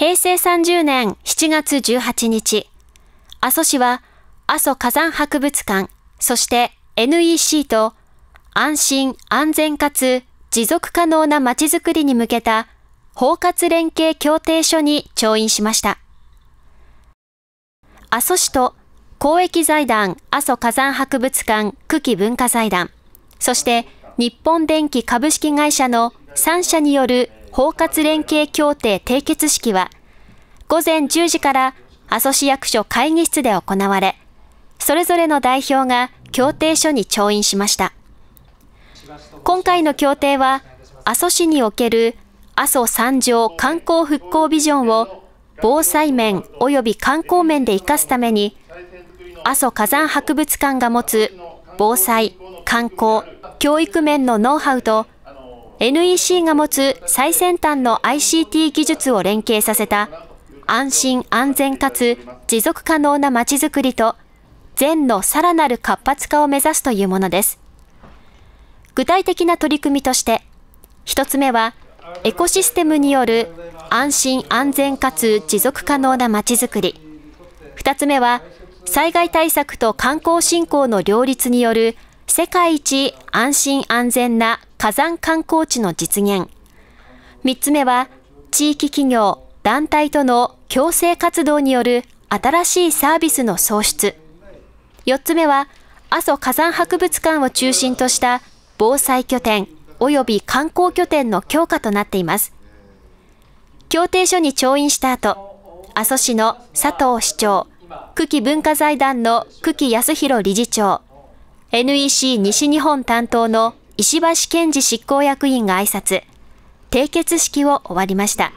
平成30年7月18日、阿蘇市は阿蘇火山博物館、そして NEC と安心安全かつ持続可能なまちづくりに向けた包括連携協定書に調印しました。阿蘇市と公益財団阿蘇火山博物館久喜文化財団、そして日本電機株式会社の3社による包括連携協定締結式は午前10時から阿蘇市役所会議室で行われ、それぞれの代表が協定書に調印しました。今回の協定は、阿蘇市における阿蘇三条観光復興ビジョンを防災面及び観光面で活かすために、阿蘇火山博物館が持つ防災、観光、教育面のノウハウと、NEC が持つ最先端の ICT 技術を連携させた安心安全かつ持続可能なまちづくりと、善のさらなる活発化を目指すというものです。具体的な取り組みとして、1つ目は、エコシステムによる安心安全かつ持続可能なまちづくり。2つ目は、災害対策と観光振興の両立による世界一安心安全な火山観光地の実現。3つ目は、地域企業、団体との共生活動による新しいサービスの創出。4つ目は、阿蘇火山博物館を中心とした防災拠点及び観光拠点の強化となっています。協定書に調印した後、阿蘇市の佐藤市長、久喜文化財団の久喜康弘理事長、NEC 西日本担当の石橋健治執行役員が挨拶、締結式を終わりました。